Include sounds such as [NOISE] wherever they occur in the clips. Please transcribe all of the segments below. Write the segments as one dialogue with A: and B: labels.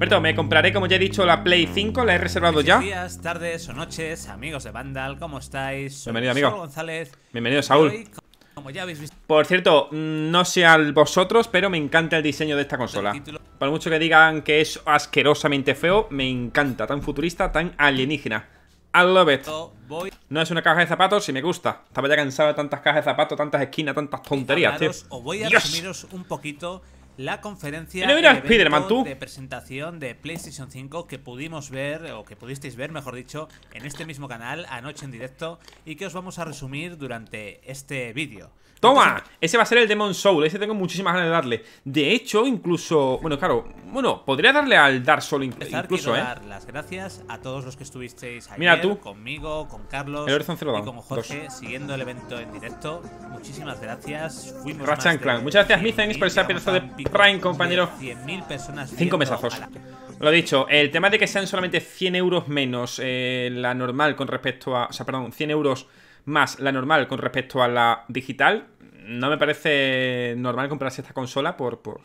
A: Berto, me compraré, como ya he dicho, la Play 5, la he reservado ya. días, tardes o noches, amigos de Vandal, ¿cómo estáis? Bienvenido, amigo. Bienvenido, Saúl. Por cierto, no sé a vosotros, pero me encanta el diseño de esta consola. Por mucho que digan que es asquerosamente feo, me encanta. Tan futurista, tan alienígena. I love it. No es una caja de zapatos, y me gusta. Estaba ya cansado de tantas cajas de zapatos, tantas esquinas, tantas tonterías, tío. Os voy a
B: un poquito la conferencia de presentación de PlayStation 5 que pudimos ver, o que pudisteis ver, mejor dicho, en este mismo canal anoche en directo y que os vamos a resumir durante este vídeo.
A: ¡Toma! ese va a ser el Demon Soul, ese tengo muchísimas ganas de darle. De hecho, incluso, bueno, claro, bueno, podría darle al Dark Soul incluso, ¿eh? dar
B: las gracias a todos los que estuvisteis mira tú. conmigo, con Carlos y con Jorge, siguiendo el evento en directo. Muchísimas gracias. Fuimos Muchas gracias, Mizenis por esa pieza de Prime, compañero. 100.000 personas. Cinco mesazos.
A: Lo he dicho, el tema de que sean solamente 100 euros menos eh, la normal con respecto a. O sea, perdón, 100 euros más la normal con respecto a la digital. No me parece normal comprarse esta consola por. por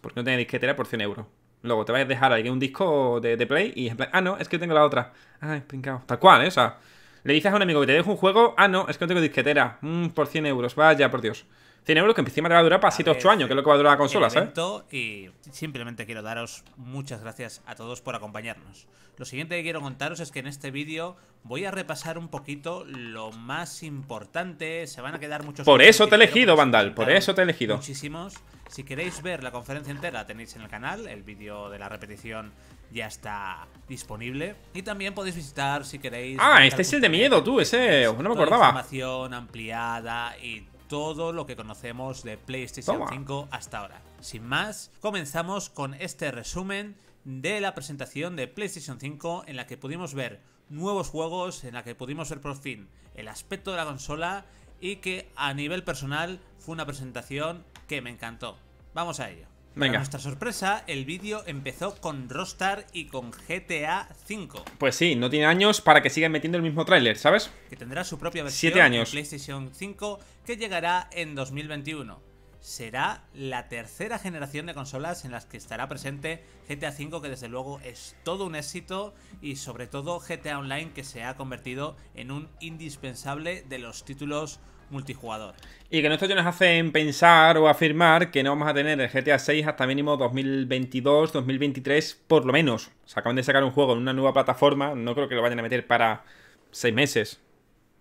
A: porque no tiene disquetera por 100 euros. Luego te vais a dejar ahí un disco de, Play y ah, no, es que tengo la otra. Ay, Tal cual, esa? ¿eh? le dices a un amigo que te dejo un juego, ah, no, es que no tengo disquetera. Mm, por 100 euros, vaya, por Dios. 100 euros que encima te va a durar para 7 8 años, que es lo que va a durar la consola, ¿sabes?
B: Y simplemente quiero daros muchas gracias a todos por acompañarnos. Lo siguiente que quiero contaros es que en este vídeo voy a repasar un poquito lo más importante. Se van a quedar muchos. Por eso te he elegido, Vandal, por eso te he elegido. Muchísimos. Si queréis ver la conferencia entera, tenéis en el canal. El vídeo de la repetición ya está disponible. Y también podéis visitar si queréis.
A: Ah, este es el de miedo, tú, ese. No me acordaba.
B: ampliada y todo lo que conocemos de PlayStation 5 hasta ahora. Sin más, comenzamos con este resumen de la presentación de PlayStation 5 en la que pudimos ver nuevos juegos, en la que pudimos ver por fin el aspecto de la consola y que a nivel personal fue una presentación que me encantó. Vamos a ello. Venga. Para nuestra sorpresa, el vídeo empezó con Rostar y con GTA V.
A: Pues sí, no tiene años para que sigan metiendo el mismo tráiler, ¿sabes? Que tendrá su propia versión Siete de PlayStation
B: 5 que llegará en 2021. Será la tercera generación de consolas en las que estará presente GTA V, que desde luego es todo un éxito, y sobre todo GTA Online, que se ha convertido en un indispensable de los títulos multijugador.
A: Y que ya nos hacen pensar o afirmar que no vamos a tener el GTA 6 hasta mínimo 2022, 2023, por lo menos. O acaban de sacar un juego en una nueva plataforma, no creo que lo vayan a meter para seis meses,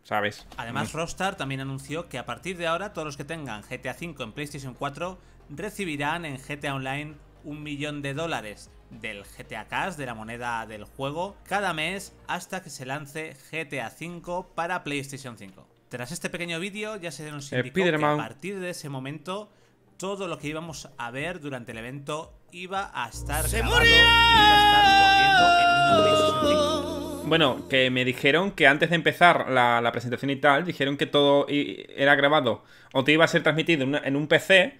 A: ¿sabes? Además,
B: mm. Rockstar también anunció que a partir de ahora todos los que tengan GTA 5 en PlayStation 4 recibirán en GTA Online un millón de dólares del GTA Cash, de la moneda del juego, cada mes hasta que se lance GTA 5 para PlayStation 5. Tras este pequeño vídeo ya se nos indicó que a partir de ese momento todo lo que íbamos a ver durante el evento iba a estar ¡Se grabado, iba a estar
A: en Bueno, que me dijeron que antes de empezar la, presentación y tal, dijeron que todo era grabado o te iba a ser transmitido en un PC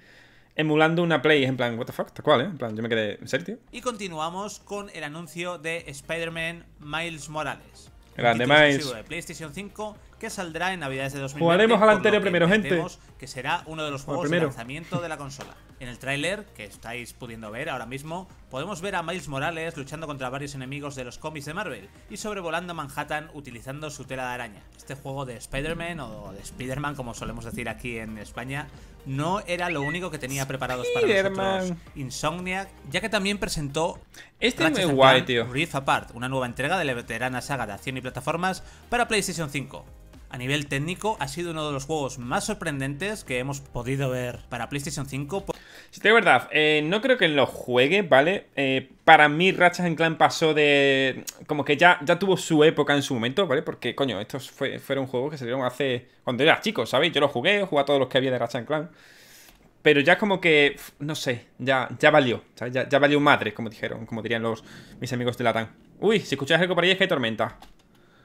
A: emulando una Play. En plan, what the fuck, tal ¿eh? En plan, yo me quedé en serio,
B: Y continuamos con el anuncio de Spider-Man Miles Morales. Grande Miles. de PlayStation 5 que saldrá en Navidades de 2020. Jugaremos al anterior primero, gente. Que será uno de los juegos de lanzamiento de la consola. En el tráiler, que estáis pudiendo ver ahora mismo, podemos ver a Miles Morales luchando contra varios enemigos de los cómics de Marvel y sobrevolando Manhattan utilizando su tela de araña. Este juego de Spider-Man o de Spider-Man, como solemos decir aquí en España, no era lo único que tenía preparados para nosotros Insomniac, ya que también presentó este guay, tío. Rift Apart, una nueva entrega de la veterana saga de acción y plataformas para PlayStation 5. A nivel técnico, ha sido uno
A: de los juegos más sorprendentes que hemos podido ver para PlayStation 5. Si sí, de verdad, eh, no creo que lo juegue, ¿vale? Eh, para mí, Ratchet Clan pasó de. Como que ya, ya tuvo su época en su momento, ¿vale? Porque, coño, estos fue, fueron juegos que salieron hace. Cuando era chico, ¿sabéis? Yo los jugué, jugué a todos los que había de Ratchet Clan. Pero ya como que, no sé, ya, ya valió. Ya, valió madre, como dijeron, como dirían los, mis amigos de Latán. Uy, si escucháis algo por ahí es que hay tormenta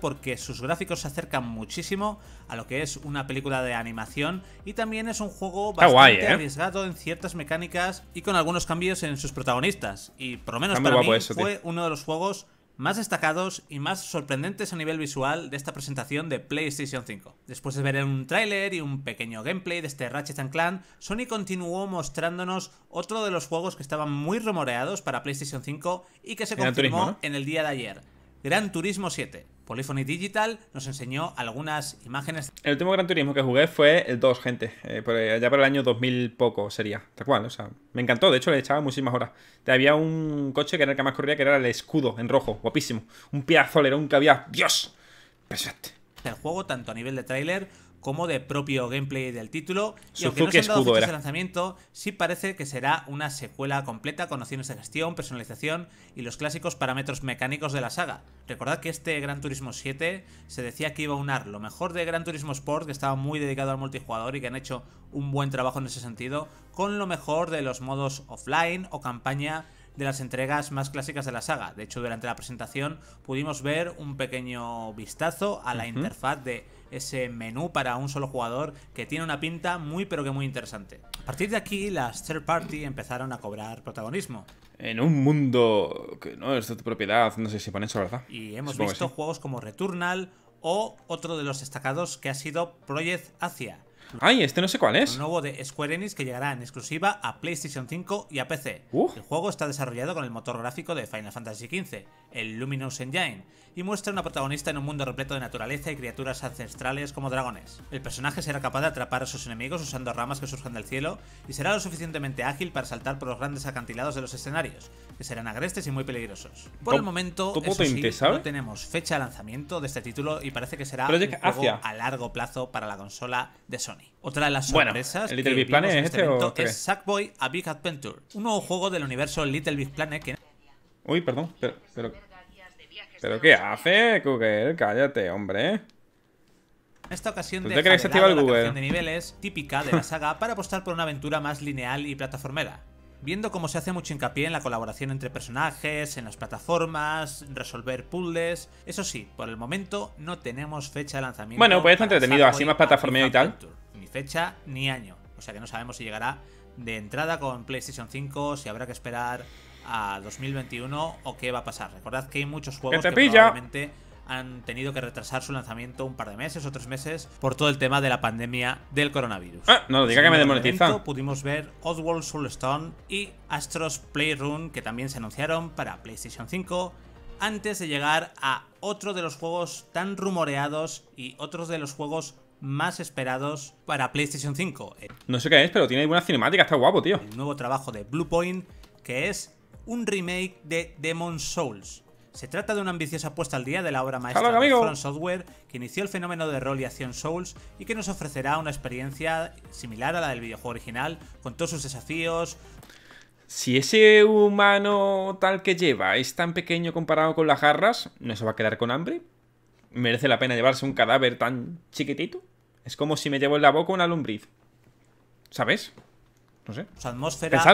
B: porque sus gráficos se acercan muchísimo a lo que es una película de animación y también es un juego bastante ¿eh? arriesgado en ciertas mecánicas y con algunos cambios en sus protagonistas. Y por lo menos para mí fue uno de los juegos más destacados y más sorprendentes a nivel visual de esta presentación de PlayStation 5. Después de ver un tráiler y un pequeño gameplay de este Ratchet Clan, Sony continuó mostrándonos otro de los juegos que estaban muy rumoreados para PlayStation 5 y que se confirmó en el día de ayer. Gran Turismo 7. Polyphony Digital nos enseñó algunas imágenes.
A: El último Gran Turismo que jugué fue el 2, gente. Eh, por, eh, ya para el año 2000 poco sería. Tal cual, o sea, me encantó. De hecho, le echaba muchísimas horas. Había un coche que era el que más corría, que era el escudo en rojo. Guapísimo. Un piazo, era un había. ¡Dios! Impresionante. El juego, tanto a nivel de tráiler como de
B: propio gameplay del título. Y aunque no se han dado fechas de lanzamiento, sí parece que será una secuela completa con opciones de gestión, personalización y los clásicos parámetros mecánicos de la saga. Recordad que este Gran Turismo 7 se decía que iba a unar lo mejor de Gran Turismo Sport, que estaba muy dedicado al multijugador y que han hecho un buen trabajo en ese sentido, con lo mejor de los modos offline o campaña de las entregas más clásicas de la saga. De hecho, durante la presentación pudimos ver un pequeño vistazo a la interfaz de ese menú para un solo jugador que tiene una pinta muy pero que muy interesante. A partir de aquí, las third party empezaron a cobrar protagonismo.
A: En un mundo que no es de tu propiedad, no sé si ponen eso, ¿verdad? Y hemos visto
B: juegos como Returnal o otro de los destacados que ha sido Project Asia Ay, este no sé cuál es. Un nuevo de Square Enix que llegará en exclusiva a PlayStation 5 y a PC. El juego está desarrollado con el motor gráfico de Final Fantasy XV, el Luminous Engine, y muestra una protagonista en un mundo repleto de naturaleza y criaturas ancestrales como dragones. El personaje será capaz de atrapar a sus enemigos usando ramas que surjan del cielo y será lo suficientemente ágil para saltar por los grandes acantilados de los escenarios, que serán agrestes y muy peligrosos. Por el momento, eso no tenemos fecha de lanzamiento de este título y parece que será un juego a largo plazo para la consola de Sony. Otra de las sorpresas en este, este es Sackboy A Big Adventure, un nuevo juego del universo Little Big Planet que
A: Uy, perdón, pero... ¿Pero, qué hace, Google? Cállate, hombre. En
B: esta ocasión de crees que la Google? de niveles típica de la saga para apostar por una aventura más lineal y plataformera. Viendo cómo se hace mucho hincapié en la colaboración entre personajes, en las plataformas, resolver puzzles... Eso sí, por el momento no tenemos fecha de lanzamiento. Bueno, pues está entretenido, así más plataformero y tal. Ni fecha ni año, o sea que no sabemos si llegará de entrada con PlayStation 5, si habrá que esperar a 2021 o qué va a pasar. Recordad que hay muchos juegos que, probablemente han tenido que retrasar su lanzamiento un par de meses o tres meses por todo el tema de la pandemia del coronavirus. Ah, no, diga que me demonetiza Pudimos ver Oddworld Soulstone y Astros Playroom que también se anunciaron para PlayStation 5 antes de llegar a otro de los juegos tan rumoreados y otros de los juegos más esperados para PlayStation 5.
A: No sé qué es, pero tiene buena cinemática, está guapo, tío. El nuevo trabajo de
B: Bluepoint que es un remake de Demon Souls. Se trata de una ambiciosa apuesta al día de la obra maestra de From Software, que inició el fenómeno de rol y acción Souls y que nos ofrecerá
A: una experiencia similar a la del videojuego original, con todos sus desafíos. Si ese humano tal que lleva es tan pequeño comparado con las garras, ¿no se va a quedar con hambre? ¿Merece la pena llevarse un cadáver tan chiquitito? Es como si me llevo en la boca una lombriz. ¿Sabes? No Su atmósfera.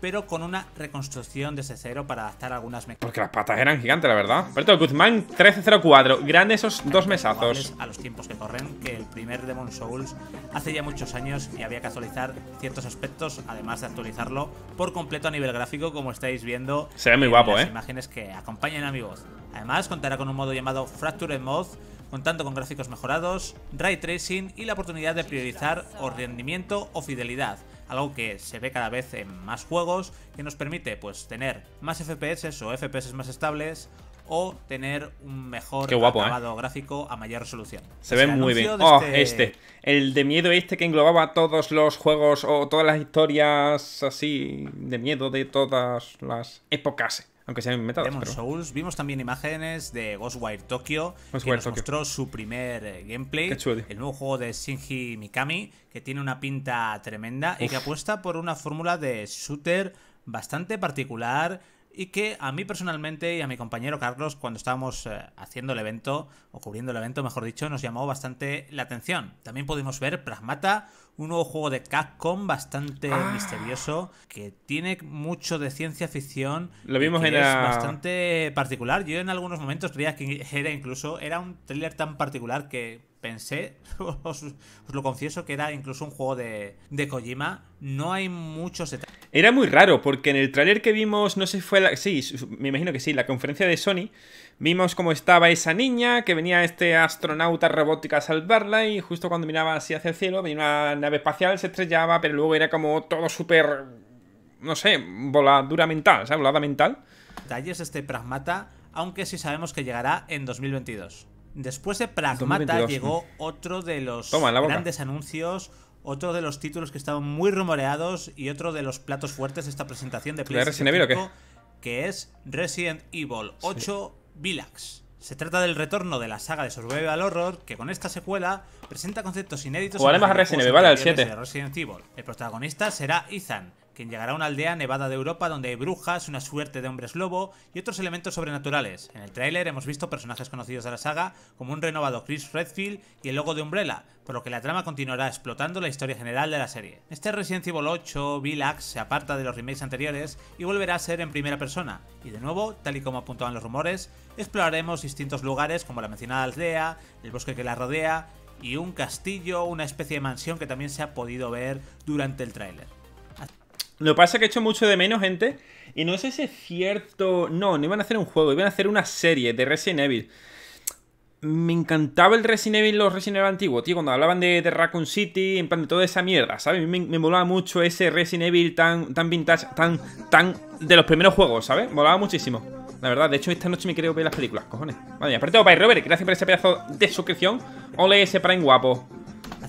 B: Pero con una reconstrucción desde cero para adaptar algunas Porque
A: las patas eran gigantes, la verdad. Alberto Guzmán 1304. Grandes esos dos mesazos.
B: A los tiempos que corren, que el primer Demon Souls hace ya muchos años y había que actualizar ciertos aspectos, además de actualizarlo por completo a nivel gráfico, como estáis viendo. Se ve muy guapo, las ¿eh? imágenes que acompañan a mi voz. Además, contará con un modo llamado Fracture Mode contando con gráficos mejorados, ray tracing y la oportunidad de priorizar o rendimiento o fidelidad, algo que se ve cada vez en más juegos, que nos permite pues tener más FPS o FPS más estables o tener un mejor ¿eh? acabado gráfico a mayor resolución. Se ve muy bien. Oh, este, este...
A: El de miedo este que englobaba todos los juegos o todas las historias así de miedo de todas las épocas aunque sean Demon
B: vimos también imágenes de Ghostwire Tokyo, que nos mostró su primer eh, gameplay, el nuevo juego de Shinji Mikami, que tiene una pinta tremenda y que apuesta por una fórmula de shooter bastante particular y que a mí personalmente y a mi compañero Carlos, cuando estábamos eh, haciendo el evento, o cubriendo el evento, mejor dicho, nos llamó bastante la atención. También pudimos ver Pragmata, un nuevo juego de Capcom bastante ah. misterioso, que tiene mucho de ciencia ficción. Lo vimos Es bastante particular. Yo en algunos momentos creía que era incluso, era un thriller tan particular que pensé, [LAUGHS] os, lo confieso, que era incluso un juego de, de Kojima. No hay muchos detalles.
A: Era muy raro, porque en el tráiler que vimos, no sé si fue la... Sí, me imagino que sí, la conferencia de Sony, vimos cómo estaba esa niña, que venía este astronauta robótica a salvarla, y justo cuando miraba así hacia el cielo, venía una nave espacial, se estrellaba, pero luego era como todo súper... no sé, voladura mental, sea, Volada mental. Detalles este pragmata, aunque sí sabemos que llegará
B: en 2022. Después de Pragmata llegó otro de los grandes anuncios, otro de los títulos que estaban muy rumoreados y otro de los platos fuertes de esta presentación de PlayStation 5, que es Resident Evil 8 Vilax. Se trata del retorno de la saga de Survival Horror, que con esta secuela presenta conceptos inéditos. de a Resident Evil, al El protagonista será Ethan, quien llegará a una aldea nevada de Europa donde hay brujas, una suerte de hombres lobo y otros elementos sobrenaturales. En el tráiler hemos visto personajes conocidos de la saga, como un renovado Chris Redfield y el logo de Umbrella, por lo que la trama continuará explotando la historia general de la serie. Este Resident Evil 8 Vilax se aparta de los remakes anteriores y volverá a ser en primera persona, y de nuevo, tal y como apuntaban los rumores, exploraremos distintos lugares como la mencionada aldea, el bosque que la rodea, y un castillo, una especie de
A: mansión que también se ha podido ver durante el tráiler. Lo que pasa es que he hecho mucho de menos, gente. Y no sé si es cierto. No, no iban a hacer un juego, iban a hacer una serie de Resident Evil. Me encantaba el Resident Evil, los Resident Evil antiguos, tío. Cuando hablaban de, de Raccoon City, en plan de toda esa mierda, ¿sabes? Me, me molaba mucho ese Resident Evil tan, tan vintage, tan, tan. de los primeros juegos, ¿sabes? Molaba muchísimo. La verdad, de hecho, esta noche me quiero ver las películas, cojones. aparte de aparte, Robert, gracias por ese pedazo de suscripción. Ole ese Prime guapo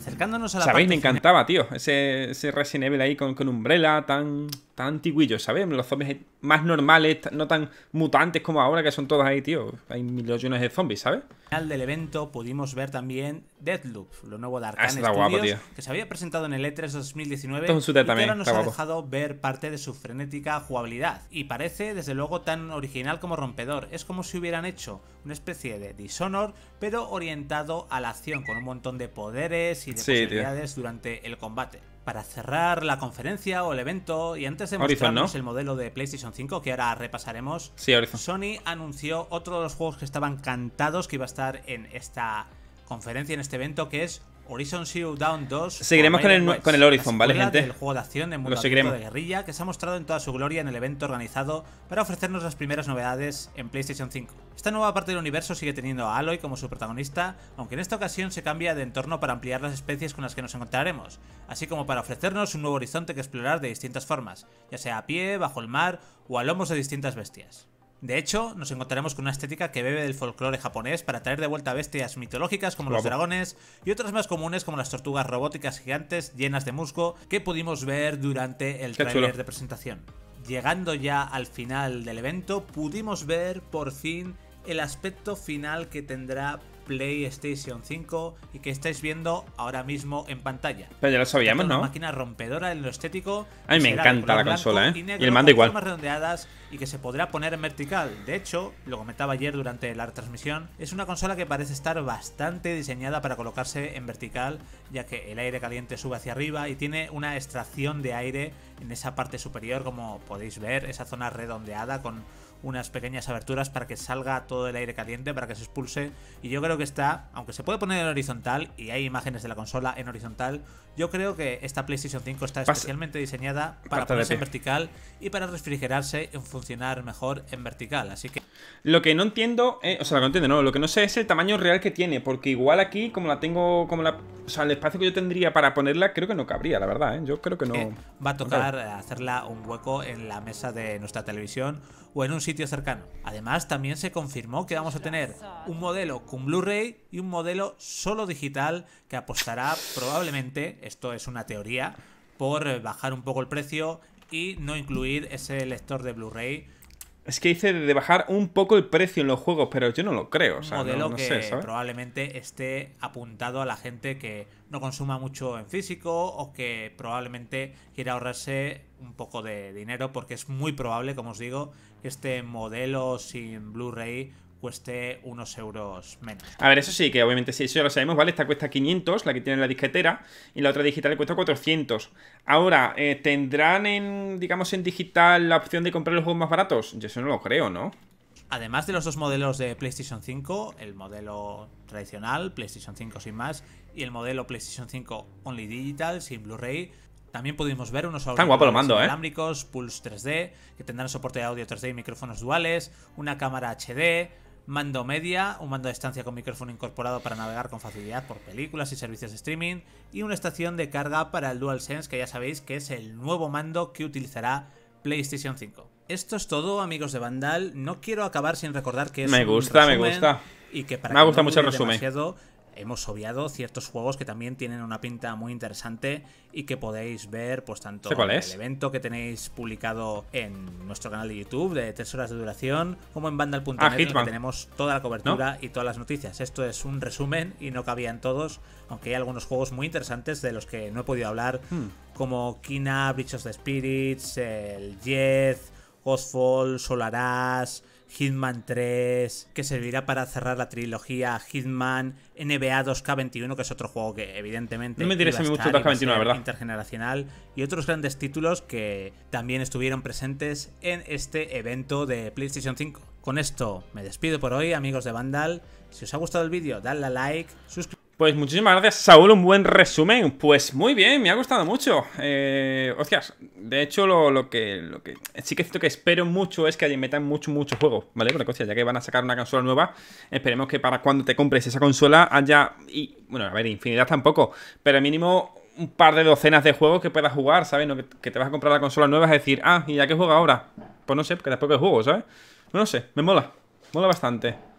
A: acercándonos a la. Sabéis, me encantaba, tío. Ese, Resident Evil ahí con, con Umbrella, tan tan antiguillos, ¿sabes? Los zombies más normales, no tan mutantes como ahora, que son todos ahí, tío. Hay millones de zombies, ¿sabes? Al
B: final del evento pudimos ver también Deathloop, lo nuevo de ah, Arkane Studios, que se había presentado en el E3 2019 es y ahora nos ha dejado ver parte de su frenética jugabilidad. Y parece, desde luego, tan original como rompedor. Es como si hubieran hecho una especie de Dishonor, pero orientado a la acción, con un montón de poderes y de posibilidades durante el combate para cerrar la conferencia o el evento y antes de mostrarnos el modelo de PlayStation 5 que ahora repasaremos,
A: Sony
B: anunció otro de los juegos que estaban cantados que iba a estar en esta conferencia, en este evento, que es Horizon Zero Dawn 2. Seguiremos con el, con el, Horizon, ¿vale, gente? El juego de acción en mundo de guerrilla que se ha mostrado en toda su gloria en el evento organizado para ofrecernos las primeras novedades en PlayStation 5. Esta nueva parte del universo sigue teniendo a Aloy como su protagonista, aunque en esta ocasión se cambia de entorno para ampliar las especies con las que nos encontraremos, así como para ofrecernos un nuevo horizonte que explorar de distintas formas, ya sea a pie, bajo el mar o a lomos de distintas bestias. De hecho, nos encontraremos con una estética que bebe del folclore japonés para traer de vuelta bestias mitológicas como los dragones y otras más comunes como las tortugas robóticas gigantes llenas de musgo que pudimos ver durante el trailer de presentación. Llegando ya al final del evento, pudimos ver por fin el aspecto final que tendrá PlayStation 5 y que estáis viendo ahora mismo en pantalla. Pero ya lo sabíamos, ¿no? Una máquina rompedora en lo estético. A mí me encanta la consola, ¿eh? Y, el mando igual. redondeadas y que se podrá poner en vertical. De hecho, lo comentaba ayer durante la retransmisión, es una consola que parece estar bastante diseñada para colocarse en vertical, ya que el aire caliente sube hacia arriba y tiene una extracción de aire en esa parte superior, como podéis ver, esa zona redondeada con unas pequeñas aberturas para que salga todo el aire caliente, para que se expulse. Y yo creo que está, aunque se puede poner en horizontal, y hay imágenes de la consola en horizontal, yo creo que esta PlayStation 5 está especialmente diseñada para ponerse en vertical y para
A: refrigerarse y funcionar mejor en vertical. Así que. Lo que no entiendo, eh, o sea, lo que no entiendo, no, lo que no sé es el tamaño real que tiene, porque igual aquí, como la tengo, como la. O sea, el espacio que yo tendría para ponerla, creo que no cabría, la verdad, ¿eh? Yo creo que no. va a tocar
B: hacerla un hueco en la mesa de nuestra televisión o en un sitio cercano. Además, también se confirmó que vamos a tener un modelo con Blu-ray y un modelo solo digital que apostará probablemente, esto es una teoría, por bajar un poco el precio y no incluir ese lector de Blu-ray
A: es que dice de bajar un poco el precio en los juegos, pero yo no lo creo. O modelo que
B: probablemente esté apuntado a la gente que no consuma mucho en físico o que probablemente quiera ahorrarse un poco de dinero, porque es muy probable, como os digo, que este modelo sin Blu-ray cueste unos euros menos.
A: A ver, eso sí, que obviamente sí, eso ya lo sabemos, ¿vale? Esta cuesta 500, la que tiene la disquetera, y la otra digital le cuesta 400. Ahora, eh, ¿tendrán en, digamos, en digital la opción de comprar los juegos más baratos? Yo eso no lo creo, ¿no?
B: Además de los dos modelos de PlayStation 5, el modelo tradicional, PlayStation 5 sin más, y el modelo PlayStation 5 Only Digital, sin Blu-ray, también pudimos ver unos auriculares ¿eh? inalámbricos, eh? Pulse 3D, que tendrán soporte de audio 3D y micrófonos duales, una cámara HD, mando media, un mando de estancia con micrófono incorporado para navegar con facilidad por películas y servicios de streaming, y una estación de carga para el DualSense, que ya sabéis que es el nuevo mando que utilizará PlayStation 5. Esto es todo, amigos de Vandal. No quiero acabar sin recordar que es me gusta, me gusta. Y que para me gusta no mucho el resumen hemos obviado ciertos juegos que también tienen una pinta muy interesante y que podéis ver, pues tanto en el evento que tenéis publicado en nuestro canal de YouTube de 3 horas de duración, como en bandal.net, donde ah, tenemos toda la cobertura y todas las noticias. Esto es un resumen y no cabían todos, aunque hay algunos juegos muy interesantes de los que no he podido hablar, hmm. como Kina, Breach of the Spirits, el Jet, Godfall, Solaras. Hitman 3, que servirá para cerrar la trilogía Hitman, NBA 2K21, que es otro juego que evidentemente... No me 2K21, verdad. Intergeneracional, y otros grandes títulos que también estuvieron presentes en este evento de PlayStation 5. Con esto me despido por hoy, amigos de Vandal. Si os ha gustado el vídeo, dadle like, suscribíos...
A: Pues muchísimas gracias, Saúl. Un buen resumen. Pues muy bien, me ha gustado mucho. Eh, hostias, de hecho, lo, que, lo que sí que siento que espero mucho es que metan mucho, mucho juego, ¿vale? Porque, ya que van a sacar una consola nueva, esperemos que para cuando te compres esa consola haya. Y, bueno, a ver, infinidad tampoco, pero mínimo un par de docenas de juegos que puedas jugar, ¿sabes? que, te vas a comprar la consola nueva y decir, ah, ¿y ya qué juego ahora? Pues no sé, porque tampoco juego, ¿sabes? no sé, me mola. Mola bastante.